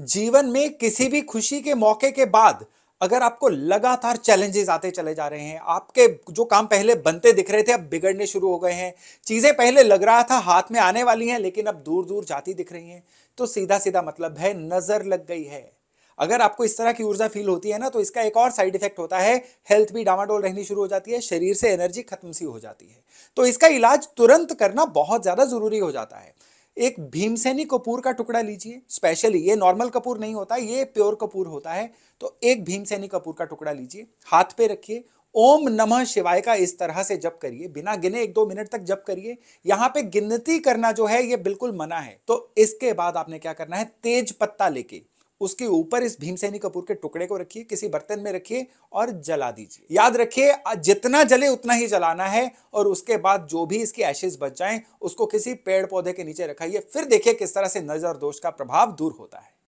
जीवन में किसी भी खुशी के मौके के बाद अगर आपको लगातार चैलेंजेस आते चले जा रहे हैं आपके जो काम पहले बनते दिख रहे थे अब बिगड़ने शुरू हो गए हैं चीज़ें पहले लग रहा था हाथ में आने वाली हैं लेकिन अब दूर दूर जाती दिख रही हैं तो सीधा सीधा मतलब है नज़र लग गई है अगर आपको इस तरह की ऊर्जा फील होती है ना तो इसका एक और साइड इफेक्ट होता है हेल्थ भी डामाडोल रहनी शुरू हो जाती है शरीर से एनर्जी खत्म सी हो जाती है तो इसका इलाज तुरंत करना बहुत ज़्यादा ज़रूरी हो जाता है एक भीमसेनी कपूर का टुकड़ा लीजिए स्पेशली ये नॉर्मल कपूर नहीं होता ये प्योर कपूर होता है तो एक भीमसेनी कपूर का टुकड़ा लीजिए हाथ पे रखिए ओम नमः शिवाय का इस तरह से जप करिए बिना गिने एक दो मिनट तक जप करिए यहाँ पे गिनती करना जो है ये बिल्कुल मना है तो इसके बाद आपने क्या करना है तेज पत्ता लेके उसके ऊपर इस भीमसेनी कपूर के टुकड़े को रखिए किसी बर्तन में रखिए और जला दीजिए याद रखिए जितना जले उतना ही जलाना है और उसके बाद जो भी इसकी एशेज बच जाएं उसको किसी पेड़ पौधे के नीचे रखाइए फिर देखिए किस तरह से नजर दोष का प्रभाव दूर होता है